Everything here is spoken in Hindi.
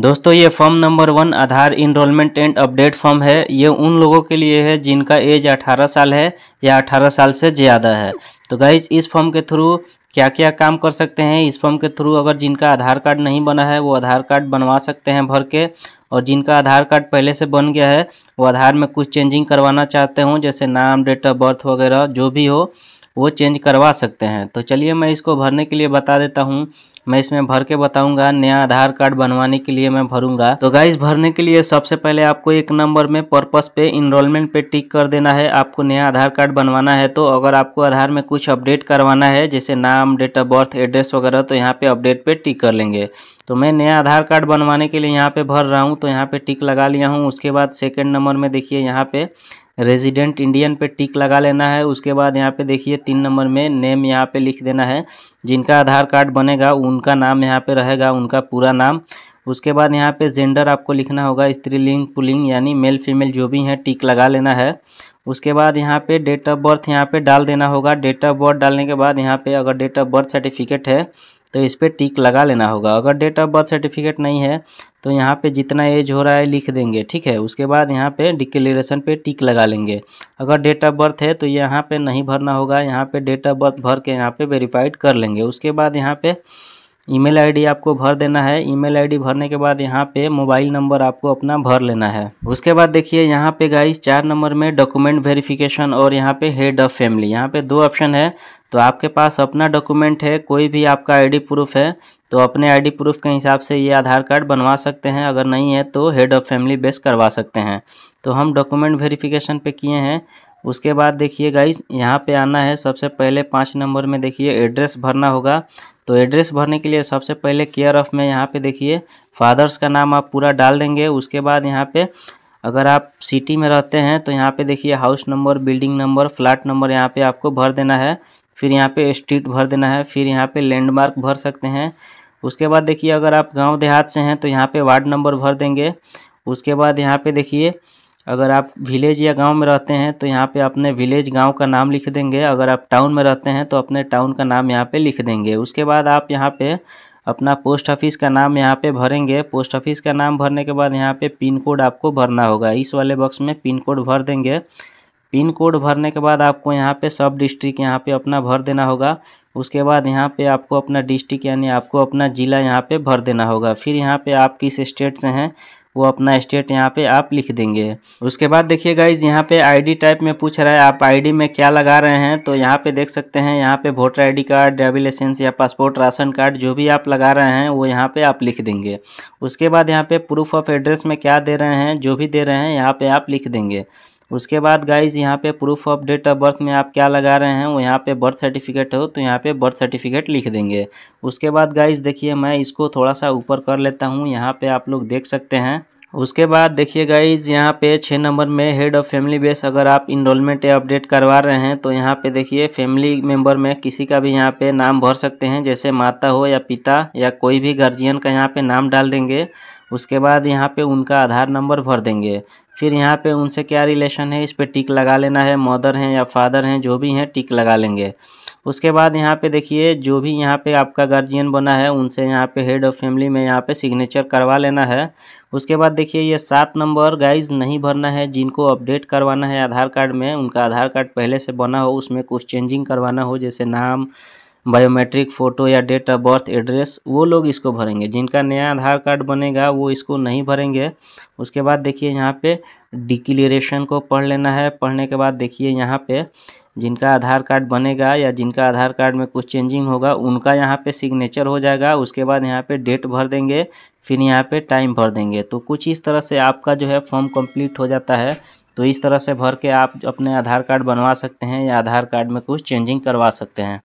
दोस्तों ये form number one Aadhaar enrolment and update form है ये उन लोगों के लिए है जिनका एज 18 साल है या 18 साल से ज़्यादा है तो गाइज इस फॉर्म के थ्रू क्या क्या काम कर सकते हैं इस फॉर्म के थ्रू अगर जिनका आधार कार्ड नहीं बना है वो आधार कार्ड बनवा सकते हैं भर के और जिनका आधार कार्ड पहले से बन गया है वो आधार में कुछ चेंजिंग करवाना चाहते हों जैसे नाम डेट ऑफ बर्थ वगैरह जो भी हो वो चेंज करवा सकते हैं तो चलिए मैं इसको भरने के लिए बता देता हूँ मैं इसमें भर के बताऊंगा नया आधार कार्ड बनवाने के लिए मैं भरूंगा तो गाइज भरने के लिए सबसे पहले आपको एक नंबर में पर्पस पे इनरोलमेंट पे टिक कर देना है आपको नया आधार कार्ड बनवाना है तो अगर आपको आधार में कुछ अपडेट करवाना है जैसे नाम डेट ऑफ बर्थ एड्रेस वगैरह तो यहाँ पे अपडेट पे टिक कर लेंगे तो मैं नया आधार कार्ड बनवाने के लिए यहाँ पे भर रहा हूँ तो यहाँ पे टिक लगा लिया हूँ उसके बाद सेकेंड नंबर में देखिए यहाँ पे रेजिडेंट इंडियन पे टिक लगा लेना है उसके बाद यहाँ पे देखिए तीन नंबर में नेम यहाँ पे लिख देना है जिनका आधार कार्ड बनेगा उनका नाम यहाँ पे रहेगा उनका पूरा नाम उसके बाद यहाँ पे जेंडर आपको लिखना होगा स्त्रीलिंग पुलिंग यानी मेल फीमेल जो भी हैं टिक लगा लेना है उसके बाद यहाँ पे डेट ऑफ बर्थ यहाँ पे डाल देना होगा डेट ऑफ बर्थ डालने के बाद यहाँ पे अगर डेट ऑफ बर्थ सर्टिफिकेट है तो इस पर टिक लगा लेना होगा अगर डेट ऑफ बर्थ सर्टिफिकेट नहीं है तो यहाँ पे जितना एज हो रहा है लिख देंगे ठीक है उसके बाद यहाँ पे डिक्लेरेशन पे टिक लगा लेंगे अगर डेट ऑफ बर्थ है तो यहाँ पे नहीं भरना होगा यहाँ पे डेट ऑफ बर्थ भर के यहाँ पे वेरीफाइड कर लेंगे उसके बाद यहाँ पे ईमेल आईडी आपको भर देना है ईमेल आईडी भरने के बाद यहाँ पे मोबाइल नंबर आपको अपना भर लेना है उसके बाद देखिए यहाँ पे गाइस चार नंबर में डॉक्यूमेंट वेरिफिकेशन और यहाँ पे हेड ऑफ फैमिली यहाँ पे दो ऑप्शन है तो आपके पास अपना डॉक्यूमेंट है कोई भी आपका आईडी प्रूफ है तो अपने आईडी प्रूफ के हिसाब से ये आधार कार्ड बनवा सकते हैं अगर नहीं है तो हेड ऑफ़ फैमिली बेस करवा सकते हैं तो हम डॉक्यूमेंट वेरिफिकेशन पे किए हैं उसके बाद देखिए गाइस यहाँ पे आना है सबसे पहले पाँच नंबर में देखिए एड्रेस भरना होगा तो एड्रेस भरने के लिए सबसे पहले केयर ऑफ़ में यहाँ पर देखिए फादर्स का नाम आप पूरा डाल देंगे उसके बाद यहाँ पर अगर आप सिटी में रहते हैं तो यहाँ पे देखिए house number building number flat number यहाँ पे आपको भर देना है फिर यहाँ पे स्ट्रीट भर देना है फिर यहाँ पे लैंडमार्क भर सकते हैं उसके बाद देखिए अगर आप गांव देहात से हैं तो यहाँ पे वार्ड नंबर भर देंगे उसके बाद यहाँ पे देखिए अगर आप विलेज या गांव में रहते हैं तो यहाँ पे अपने विलेज गांव का नाम लिख देंगे अगर आप टाउन में रहते हैं तो अपने टाउन का नाम यहाँ पर लिख देंगे उसके बाद आप यहाँ पर अपना पोस्ट ऑफिस का नाम यहाँ पर भरेंगे पोस्ट ऑफिस का नाम भरने के बाद यहाँ पर पिन कोड आपको भरना होगा इस वाले बॉक्स में पिन कोड भर देंगे पिन कोड भरने के बाद आपको यहाँ पे सब डिस्ट्रिक्ट यहाँ पे अपना भर देना होगा उसके बाद यहाँ पे आपको अपना डिस्ट्रिक्ट यानी आपको अपना ज़िला यहाँ पे भर देना होगा फिर यहाँ पे आप किस स्टेट से हैं वो अपना स्टेट यहाँ पे आप लिख देंगे उसके बाद देखिए गाइज यहाँ पे आईडी टाइप में पूछ रहा है आप आईडी में क्या लगा रहे हैं तो यहाँ पे देख सकते हैं यहाँ पे voter ID card driving licence या पासपोर्ट राशन कार्ड जो भी आप लगा रहे हैं वो यहाँ पे आप लिख देंगे उसके बाद यहाँ पे प्रूफ ऑफ एड्रेस में क्या दे रहे हैं जो भी दे रहे हैं यहाँ पर आप लिख देंगे उसके बाद गाइज यहाँ पे proof of date of birth में आप क्या लगा रहे हैं वो यहाँ पे बर्थ सर्टिफिकेट हो तो यहाँ पे बर्थ सर्टिफिकेट लिख देंगे उसके बाद गाइज देखिए मैं इसको थोड़ा सा ऊपर कर लेता हूँ यहाँ पे आप लोग देख सकते हैं उसके बाद देखिए गाइज यहाँ पे छः नंबर में हेड ऑफ़ फैमिली बेस अगर आप इनरोलमेंट या अपडेट करवा रहे हैं तो यहाँ पे देखिए फैमिली मेंबर में किसी का भी यहाँ पे नाम भर सकते हैं जैसे माता हो या पिता या कोई भी गार्जियन का यहाँ पे नाम डाल देंगे उसके बाद यहाँ पे उनका आधार नंबर भर देंगे फिर यहाँ पे उनसे क्या रिलेशन है इस पर टिक लगा लेना है मदर हैं या फादर हैं जो भी हैं टिक लगा लेंगे उसके बाद यहाँ पे देखिए जो भी यहाँ पे आपका गार्जियन बना है उनसे यहाँ पे हेड ऑफ़ फैमिली में यहाँ पे सिग्नेचर करवा लेना है उसके बाद देखिए ये सात नंबर गाइज नहीं भरना है जिनको अपडेट करवाना है आधार कार्ड में उनका आधार कार्ड पहले से बना हो उसमें कुछ चेंजिंग करवाना हो जैसे नाम बायोमेट्रिक फ़ोटो या डेट ऑफ बर्थ एड्रेस वो लोग इसको भरेंगे जिनका नया आधार कार्ड बनेगा वो इसको नहीं भरेंगे उसके बाद देखिए यहाँ पे डिक्लेरेशन को पढ़ लेना है पढ़ने के बाद देखिए यहाँ पे जिनका आधार कार्ड बनेगा या जिनका आधार कार्ड में कुछ चेंजिंग होगा उनका यहाँ पे सिग्नेचर हो जाएगा उसके बाद यहाँ पे डेट भर देंगे फिर यहाँ पे टाइम भर देंगे तो कुछ इस तरह से आपका जो है फॉर्म कंप्लीट हो जाता है तो इस तरह से भर के आप अपने आधार कार्ड बनवा सकते हैं या आधार कार्ड में कुछ चेंजिंग करवा सकते हैं